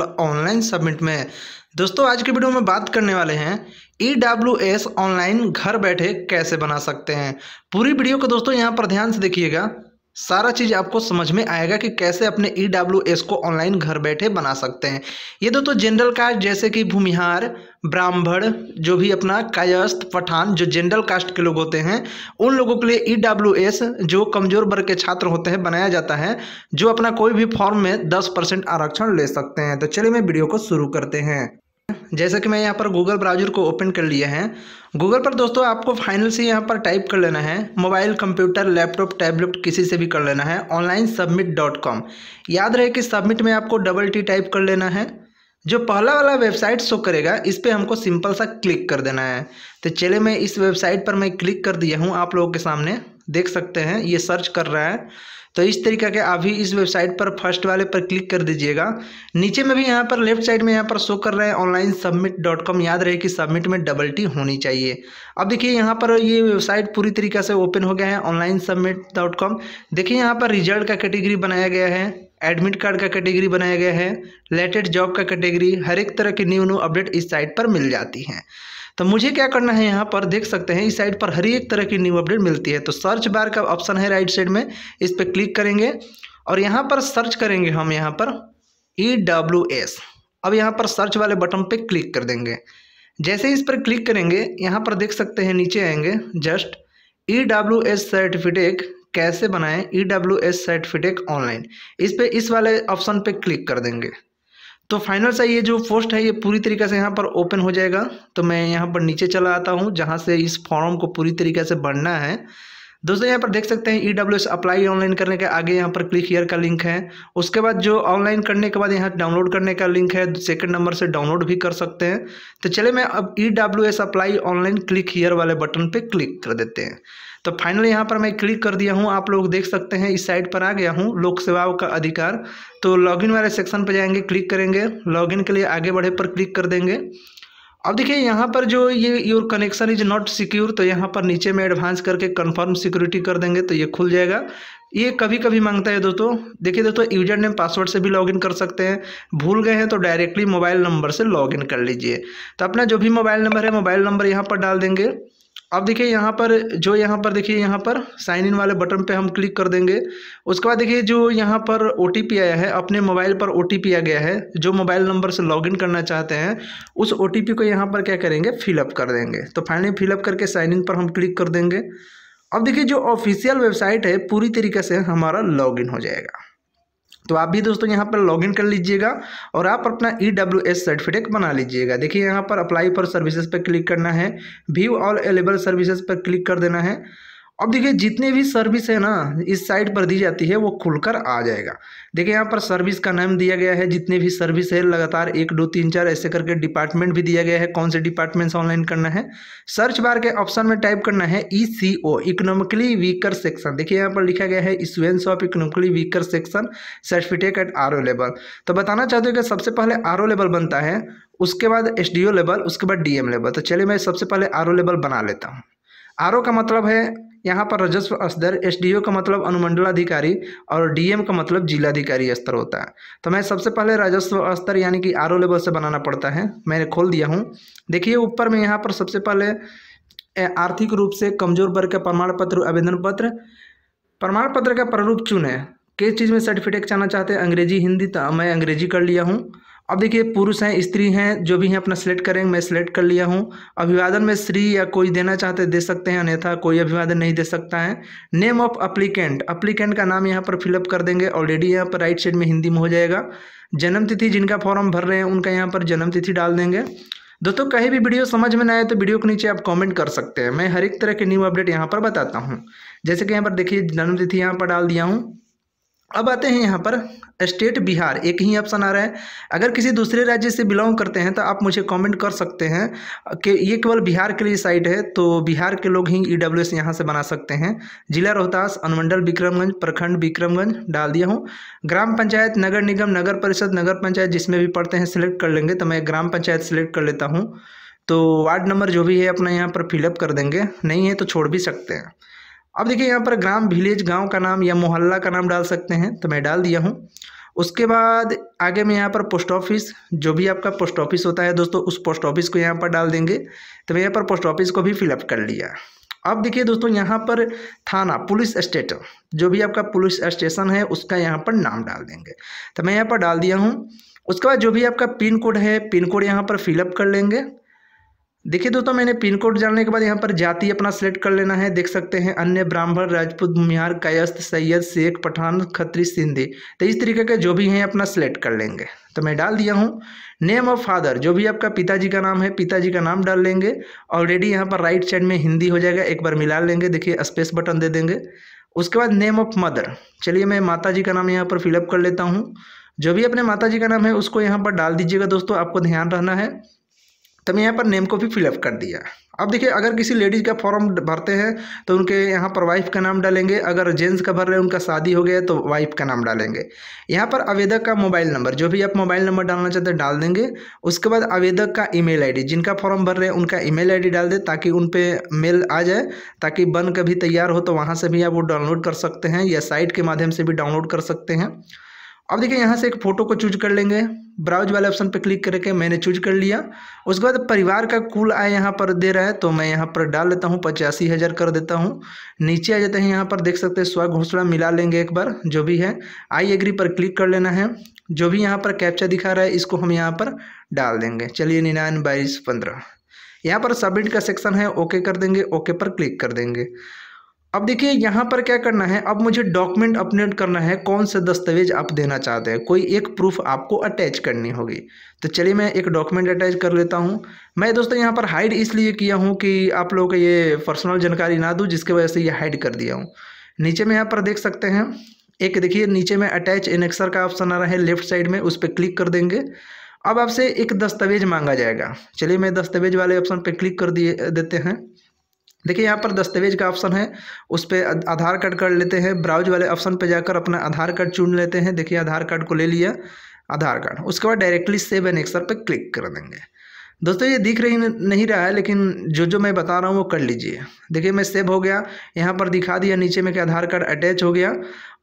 portal online submit में दोस्तों आज के वीडियो में बात करने वाले हैं ई डब्ल्यू एस ऑनलाइन घर बैठे कैसे बना सकते हैं पूरी वीडियो को दोस्तों यहाँ पर ध्यान से देखिएगा सारा चीज़ आपको समझ में आएगा कि कैसे अपने ई e को ऑनलाइन घर बैठे बना सकते हैं ये दोस्तों जनरल कास्ट जैसे कि भूमिहार ब्राह्मण जो भी अपना कायस्थ पठान जो जनरल कास्ट के लोग होते हैं उन लोगों के लिए ई e जो कमज़ोर वर्ग के छात्र होते हैं बनाया जाता है जो अपना कोई भी फॉर्म में दस परसेंट आरक्षण ले सकते हैं तो चलिए मैं वीडियो को शुरू करते हैं जैसा कि मैं यहाँ पर गूगल ब्राउजर को ओपन कर लिया है गूगल पर दोस्तों आपको फाइनल से यहाँ पर टाइप कर लेना है मोबाइल कंप्यूटर लैपटॉप टैबलेट किसी से भी कर लेना है ऑनलाइन सबमिट डॉट कॉम याद रहे कि सबमिट में आपको डबल टी टाइप कर लेना है जो पहला वाला वेबसाइट शो करेगा इस पर हमको सिंपल सा क्लिक कर देना है तो चले मैं इस वेबसाइट पर मैं क्लिक कर दिया हूँ आप लोगों के सामने देख सकते हैं ये सर्च कर रहा है तो इस तरीका के आप भी इस वेबसाइट पर फर्स्ट वाले पर क्लिक कर दीजिएगा नीचे में भी यहाँ पर लेफ्ट साइड में यहाँ पर शो कर रहे हैं ऑनलाइन सबमिट डॉट कॉम याद रहे कि सबमिट में डबल टी होनी चाहिए अब देखिए यहाँ पर ये वेबसाइट पूरी तरीका से ओपन हो गया है ऑनलाइन सबमिट डॉट कॉम देखिए यहाँ पर रिजल्ट का कैटेगरी बनाया गया है एडमिट कार्ड का कैटेगरी बनाया गया है लेटेड जॉब का कैटेगरी हर एक तरह की न्यू न्यू अपडेट इस साइट पर मिल जाती हैं तो मुझे क्या करना है यहाँ पर देख सकते हैं इस साइट पर हर एक तरह की न्यू अपडेट मिलती है तो सर्च बार का ऑप्शन है राइट साइड में इस पर क्लिक करेंगे और यहाँ पर सर्च करेंगे हम यहाँ पर ई डब्ल्यू एस अब यहाँ पर सर्च वाले बटन पर क्लिक कर देंगे जैसे इस पर क्लिक करेंगे यहाँ पर देख सकते हैं नीचे आएंगे just E W S certificate कैसे बनाएं E W S certificate online इस पर इस वाले ऑप्शन पे क्लिक कर देंगे तो फाइनल सा ये जो पोस्ट है ये पूरी तरीके से यहाँ पर ओपन हो जाएगा तो मैं यहाँ पर नीचे चला आता हूँ जहाँ से इस फॉर्म को पूरी तरीके से बढ़ना है दोस्तों यहाँ पर देख सकते हैं E W S apply online करने के आगे यहाँ पर क्लिक हीयर का लिंक है उसके बाद जो ऑनलाइन करने के बाद यहाँ डाउनलोड करने का लिंक है सेकंड नंबर से डाउनलोड भी कर सकते हैं तो चले मैं अब E W S apply online click here वाले बटन पर क्लिक कर देते हैं तो फाइनली यहाँ पर मैं क्लिक कर दिया हूँ आप लोग देख सकते हैं इस साइड पर आ गया हूँ लोक सेवाओं का अधिकार तो लॉगिन वाले सेक्शन पर जाएंगे क्लिक करेंगे लॉगिन के लिए आगे बढ़े पर क्लिक कर देंगे अब देखिए यहाँ पर जो ये your connection is not secure तो यहाँ पर नीचे में एडवांस करके कंफर्म सिक्योरिटी कर देंगे तो ये खुल जाएगा ये कभी कभी मांगता है दोस्तों देखिए दोस्तों यूजर नेम पासवर्ड से भी लॉगिन कर सकते हैं भूल गए हैं तो डायरेक्टली मोबाइल नंबर से लॉगिन कर लीजिए तो अपना जो भी मोबाइल नंबर है मोबाइल नंबर यहाँ पर डाल देंगे अब देखिए यहाँ पर जो यहाँ पर देखिए यहाँ पर साइन इन वाले बटन पे हम क्लिक कर देंगे उसके बाद देखिए जो यहाँ पर ओ आया है अपने मोबाइल पर ओ आ गया है जो मोबाइल नंबर से लॉगिन करना चाहते हैं उस ओ को यहाँ पर क्या करेंगे फिलअप कर देंगे तो फाइनली फिलअप करके साइन इन पर हम क्लिक कर देंगे अब देखिए जो ऑफिशियल वेबसाइट है पूरी तरीके से हमारा लॉग हो जाएगा तो आप भी दोस्तों यहाँ पर लॉगिन कर लीजिएगा और आप अपना ई डब्ल्यू एस सर्टिफिकेट बना लीजिएगा देखिए यहाँ पर अप्लाई फॉर सर्विसेज पर क्लिक करना है व्यू ऑल एलेबल सर्विसेज पर क्लिक कर देना है अब देखिए जितने भी सर्विस है ना इस साइट पर दी जाती है वो खुलकर आ जाएगा देखिए यहाँ पर सर्विस का नाम दिया गया है जितने भी सर्विस है लगातार एक दो तीन चार ऐसे करके डिपार्टमेंट भी दिया गया है कौन से डिपार्टमेंट्स ऑनलाइन करना है सर्च बार के ऑप्शन में टाइप करना है E C O economically weaker section देखिए यहाँ पर लिखा गया है issuance of economically weaker section certificate at R O level तो बताना चाहते हो कि सबसे पहले आर ओ लेवल बनता है उसके बाद एस डी ओ लेवल उसके बाद डी एम लेवल तो चलिए मैं सबसे पहले आर ओ लेवल बना लेता हूँ आर ओ का मतलब है यहाँ पर राजस्व स्तर एस का मतलब अनुमंडलाधिकारी और डीएम का मतलब जिलाधिकारी स्तर होता है तो मैं सबसे पहले राजस्व स्तर यानी कि आर लेवल से बनाना पड़ता है मैंने खोल दिया हूँ देखिए ऊपर में यहाँ पर सबसे पहले आर्थिक रूप से कमजोर वर्ग का प्रमाण पत्र आवेदन पत्र प्रमाण पत्र का प्रारूप चुने किस चीज़ में सर्टिफिकेट चाहना चाहते हैं अंग्रेजी हिंदी तो मैं अंग्रेजी कर लिया हूँ अब देखिए पुरुष हैं स्त्री हैं जो भी हैं अपना सिलेक्ट करेंगे मैं सिलेक्ट कर लिया हूँ अभिवादन में श्री या कोई देना चाहते दे सकते हैं अन्यथा कोई अभिवादन नहीं दे सकता है नेम ऑफ अप्लीकेंट अप्लीकेंट का नाम यहाँ पर फिलअप कर देंगे ऑलरेडी यहाँ पर राइट साइड में हिंदी में हो जाएगा जन्मतिथि जिनका फॉर्म भर रहे हैं उनका यहाँ पर जन्मतिथि डाल देंगे दोस्तों कहीं भी वीडियो समझ में ना आए तो वीडियो के नीचे आप कमेंट कर सकते हैं मैं हर एक तरह के न्यू अपडेट यहाँ पर बताता हूँ जैसे कि यहाँ पर देखिए जन्मतिथि यहाँ पर डाल दिया हूँ अब आते हैं यहाँ पर स्टेट बिहार एक ही ऑप्शन आ रहा है अगर किसी दूसरे राज्य से बिलोंग करते हैं तो आप मुझे कमेंट कर सकते हैं कि ये केवल बिहार के लिए साइट है तो बिहार के लोग ही ई डब्ल्यू एस यहाँ से बना सकते हैं जिला रोहतास अनुमंडल विक्रमगंज प्रखंड विक्रमगंज डाल दिया हूँ ग्राम पंचायत नगर निगम नगर परिषद नगर पंचायत जिसमें भी पढ़ते हैं सिलेक्ट कर लेंगे तो मैं ग्राम पंचायत सेलेक्ट कर लेता हूँ तो वार्ड नंबर जो भी है अपना यहाँ पर फिलअप कर देंगे नहीं है तो छोड़ भी सकते हैं अब देखिए यहाँ पर ग्राम विलेज गांव का नाम या मोहल्ला का नाम डाल सकते हैं तो मैं डाल दिया हूँ उसके बाद आगे मैं यहाँ पर पोस्ट ऑफिस जो भी आपका पोस्ट ऑफिस होता है दोस्तों उस पोस्ट ऑफिस को यहाँ पर डाल देंगे तो मैं यहाँ पर पोस्ट ऑफिस को भी फिलअप कर लिया अब देखिए दोस्तों यहाँ पर थाना पुलिस स्टेट जो भी आपका पुलिस स्टेशन है उसका यहाँ पर नाम डाल देंगे तो मैं यहाँ पर डाल दिया हूँ उसके बाद जो भी आपका पिन कोड है पिन कोड यहाँ पर फिलअप कर लेंगे देखिए दोस्तों मैंने पिन कोड जानने के बाद यहाँ पर जाति अपना सेलेक्ट कर लेना है देख सकते हैं अन्य ब्राह्मण राजपूत मिहार कायस्थ सैयद शेख पठान खत्री सिंधी तो इस तरीके के जो भी हैं अपना सेलेक्ट कर लेंगे तो मैं डाल दिया हूँ नेम ऑफ फादर जो भी आपका पिताजी का नाम है पिताजी का नाम डाल लेंगे ऑलरेडी यहाँ पर राइट साइड में हिंदी हो जाएगा एक बार मिला लेंगे देखिए स्पेस बटन दे देंगे उसके बाद नेम ऑफ मदर चलिए मैं माता जी का नाम यहाँ पर फिलअप कर लेता हूँ जो भी अपने माता जी का नाम है उसको यहाँ पर डाल दीजिएगा दोस्तों आपको ध्यान रहना है तो मैं यहाँ पर नेम को भी फिलअप कर दिया अब देखिए अगर किसी लेडीज़ का फॉर्म भरते हैं तो उनके यहाँ पर वाइफ का नाम डालेंगे अगर जेंट्स का भर रहे हैं उनका शादी हो गया तो वाइफ का नाम डालेंगे यहाँ पर आवेदक का मोबाइल नंबर जो भी आप मोबाइल नंबर डालना चाहते हैं डाल देंगे उसके बाद आवेदक का ईमेल आईडी जिनका फॉर्म भर रहे हैं उनका ईमेल आईडी डाल दें ताकि उन पर मेल आ जाए ताकि बन कभी तैयार हो तो वहाँ से भी आप वो डाउनलोड कर सकते हैं या साइट के माध्यम से भी डाउनलोड कर सकते हैं अब देखिए यहाँ से एक फ़ोटो को चूज कर लेंगे ब्राउज वाले ऑप्शन पर क्लिक करके मैंने चूज कर लिया उसके बाद परिवार का कुल आय यहाँ पर दे रहा है तो मैं यहाँ पर डाल लेता हूँ पचासी हज़ार कर देता हूँ नीचे आ जाते हैं यहाँ पर देख सकते हैं स्व घोषणा मिला लेंगे एक बार जो भी है आई एग्री पर क्लिक कर लेना है जो भी यहाँ पर कैप्चा दिखा रहा है इसको हम यहाँ पर डाल देंगे चलिए निन्यानवे बाईस पंद्रह यहाँ पर सबमिट का सेक्शन है ओके कर देंगे ओके पर क्लिक कर देंगे अब देखिए यहाँ पर क्या करना है अब मुझे डॉक्यूमेंट अपलोड करना है कौन सा दस्तावेज आप देना चाहते हैं कोई एक प्रूफ आपको अटैच करनी होगी तो चलिए मैं एक डॉक्यूमेंट अटैच कर लेता हूँ मैं दोस्तों यहाँ पर हाइड इसलिए किया हूँ कि आप लोगों को ये पर्सनल जानकारी ना दूँ जिसकी वजह से ये हाइड कर दिया हूँ नीचे में यहाँ पर देख सकते हैं एक देखिए नीचे में अटैच इनेक्सर का ऑप्शन आ रहा है लेफ्ट साइड में उस पर क्लिक कर देंगे अब आपसे एक दस्तावेज मांगा जाएगा चलिए मैं दस्तावेज वाले ऑप्शन पर क्लिक कर दिए देते हैं देखिए यहाँ पर दस्तावेज का ऑप्शन है उस पर आधार कार्ड कर लेते हैं ब्राउज वाले ऑप्शन पर जाकर अपना आधार कार्ड चुन लेते हैं देखिए आधार कार्ड को ले लिया आधार कार्ड उसके बाद डायरेक्टली सेव एन एक्सर पर क्लिक कर देंगे दोस्तों ये दिख रही नहीं रहा है लेकिन जो जो मैं बता रहा हूँ वो कर लीजिए देखिए मैं सेव हो गया यहाँ पर दिखा दिया नीचे में कि आधार कार्ड अटैच हो गया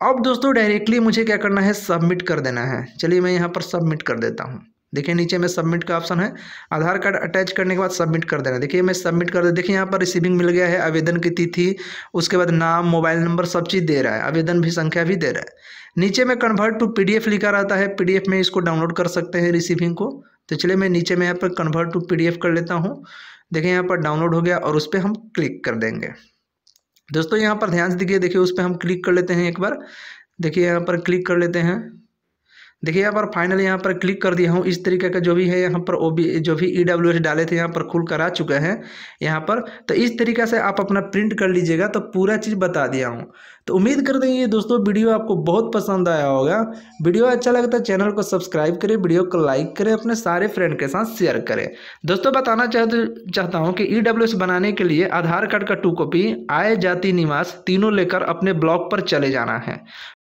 अब दोस्तों डायरेक्टली मुझे क्या करना है सबमिट कर देना है चलिए मैं यहाँ पर सबमिट कर देता हूँ देखिए नीचे में सबमिट का ऑप्शन है आधार कार्ड अटैच करने के बाद सबमिट कर देना देखिए मैं सबमिट कर दे देखिए यहाँ पर रिसीविंग मिल गया है आवेदन की तिथि उसके बाद नाम मोबाइल नंबर सब चीज़ दे रहा है आवेदन भी संख्या भी दे रहा है नीचे में कन्वर्ट टू पीडीएफ लिखा रहता है पीडीएफ में इसको डाउनलोड कर सकते हैं रिसीविंग को तो चलिए मैं नीचे में यहाँ पर कन्वर्ट टू पी कर लेता हूँ देखिए यहाँ पर डाउनलोड हो गया और उस पर हम क्लिक कर देंगे दोस्तों यहाँ पर ध्यान से दिखिए देखिए उस पर हम क्लिक कर लेते हैं एक बार देखिए यहाँ पर क्लिक कर लेते हैं देखिए यहाँ पर फाइनल यहाँ पर क्लिक कर दिया हूँ इस तरीके का जो भी है यहाँ पर ओ बी जो भी ई डब्ल्यू एस डाले थे यहाँ पर खुल कर आ चुके हैं यहाँ पर तो इस तरीके से आप अपना प्रिंट कर लीजिएगा तो पूरा चीज़ बता दिया हूँ तो उम्मीद कर देंगे दोस्तों वीडियो आपको बहुत पसंद आया होगा वीडियो अच्छा लगता तो है चैनल को सब्सक्राइब करें वीडियो को लाइक करें अपने सारे फ्रेंड के साथ शेयर करें दोस्तों बताना चाहते चाहता हूँ कि ई डब्ल्यू एस बनाने के लिए आधार कार्ड का टू कॉपी आय जाति निवास तीनों लेकर अपने ब्लॉग पर चले जाना है